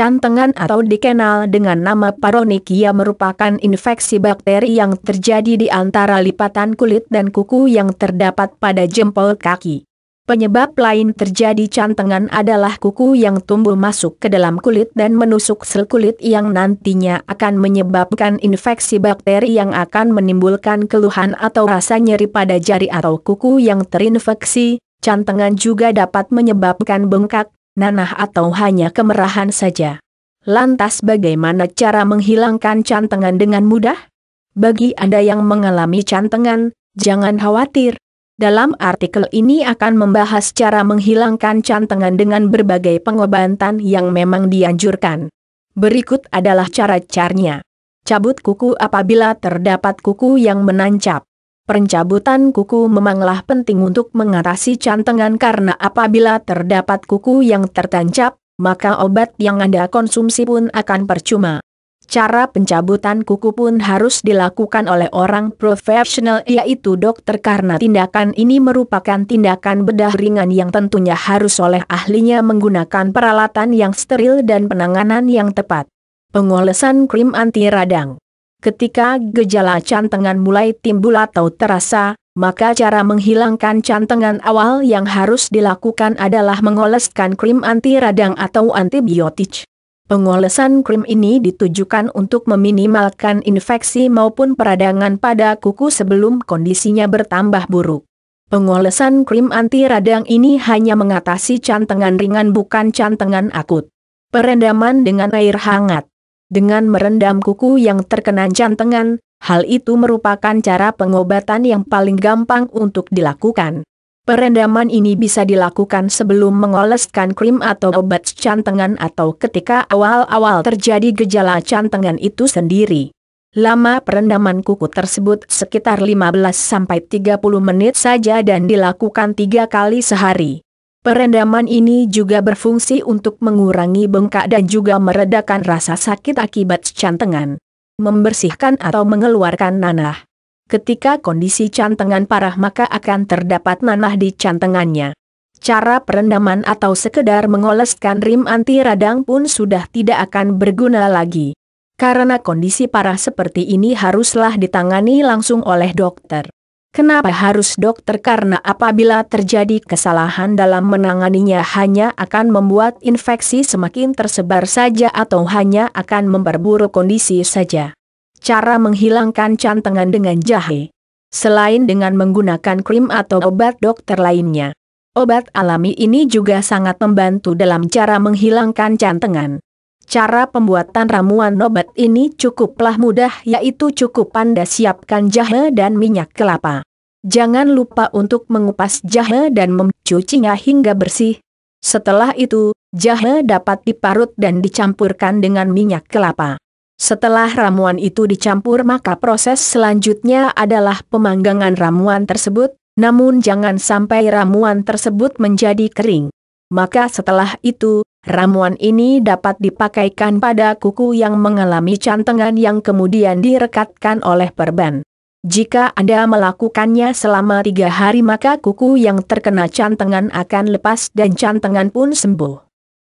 cantengan atau dikenal dengan nama paronikia merupakan infeksi bakteri yang terjadi di antara lipatan kulit dan kuku yang terdapat pada jempol kaki. Penyebab lain terjadi cantengan adalah kuku yang tumbuh masuk ke dalam kulit dan menusuk sel kulit yang nantinya akan menyebabkan infeksi bakteri yang akan menimbulkan keluhan atau rasa nyeri pada jari atau kuku yang terinfeksi. Cantengan juga dapat menyebabkan bengkak, nanah atau hanya kemerahan saja. Lantas bagaimana cara menghilangkan cantengan dengan mudah? Bagi Anda yang mengalami cantengan, jangan khawatir. Dalam artikel ini akan membahas cara menghilangkan cantengan dengan berbagai pengobatan yang memang dianjurkan. Berikut adalah cara-caranya. Cabut kuku apabila terdapat kuku yang menancap. Pencabutan kuku memanglah penting untuk mengatasi cantengan karena apabila terdapat kuku yang tertancap, maka obat yang Anda konsumsi pun akan percuma. Cara pencabutan kuku pun harus dilakukan oleh orang profesional yaitu dokter karena tindakan ini merupakan tindakan bedah ringan yang tentunya harus oleh ahlinya menggunakan peralatan yang steril dan penanganan yang tepat. Pengolesan krim anti radang Ketika gejala cantengan mulai timbul atau terasa, maka cara menghilangkan cantengan awal yang harus dilakukan adalah mengoleskan krim anti radang atau antibiotik. Pengolesan krim ini ditujukan untuk meminimalkan infeksi maupun peradangan pada kuku sebelum kondisinya bertambah buruk. Pengolesan krim anti radang ini hanya mengatasi cantengan ringan bukan cantengan akut. Perendaman dengan air hangat dengan merendam kuku yang terkena jantengan, hal itu merupakan cara pengobatan yang paling gampang untuk dilakukan. Perendaman ini bisa dilakukan sebelum mengoleskan krim atau obat cantengan atau ketika awal-awal terjadi gejala cantengan itu sendiri. Lama perendaman kuku tersebut sekitar 15-30 menit saja dan dilakukan tiga kali sehari. Perendaman ini juga berfungsi untuk mengurangi bengkak dan juga meredakan rasa sakit akibat cantengan. Membersihkan atau mengeluarkan nanah. Ketika kondisi cantengan parah maka akan terdapat nanah di cantengannya. Cara perendaman atau sekedar mengoleskan rim anti radang pun sudah tidak akan berguna lagi. Karena kondisi parah seperti ini haruslah ditangani langsung oleh dokter. Kenapa harus dokter? Karena apabila terjadi kesalahan dalam menanganinya hanya akan membuat infeksi semakin tersebar saja atau hanya akan memperburuk kondisi saja. Cara menghilangkan cantengan dengan jahe. Selain dengan menggunakan krim atau obat dokter lainnya. Obat alami ini juga sangat membantu dalam cara menghilangkan cantengan. Cara pembuatan ramuan obat ini cukuplah mudah yaitu cukup Anda siapkan jahe dan minyak kelapa. Jangan lupa untuk mengupas jahe dan mencucinya hingga bersih. Setelah itu, jahe dapat diparut dan dicampurkan dengan minyak kelapa. Setelah ramuan itu dicampur maka proses selanjutnya adalah pemanggangan ramuan tersebut, namun jangan sampai ramuan tersebut menjadi kering maka setelah itu, ramuan ini dapat dipakaikan pada kuku yang mengalami cantengan yang kemudian direkatkan oleh perban. Jika Anda melakukannya selama tiga hari maka kuku yang terkena cantengan akan lepas dan cantengan pun sembuh.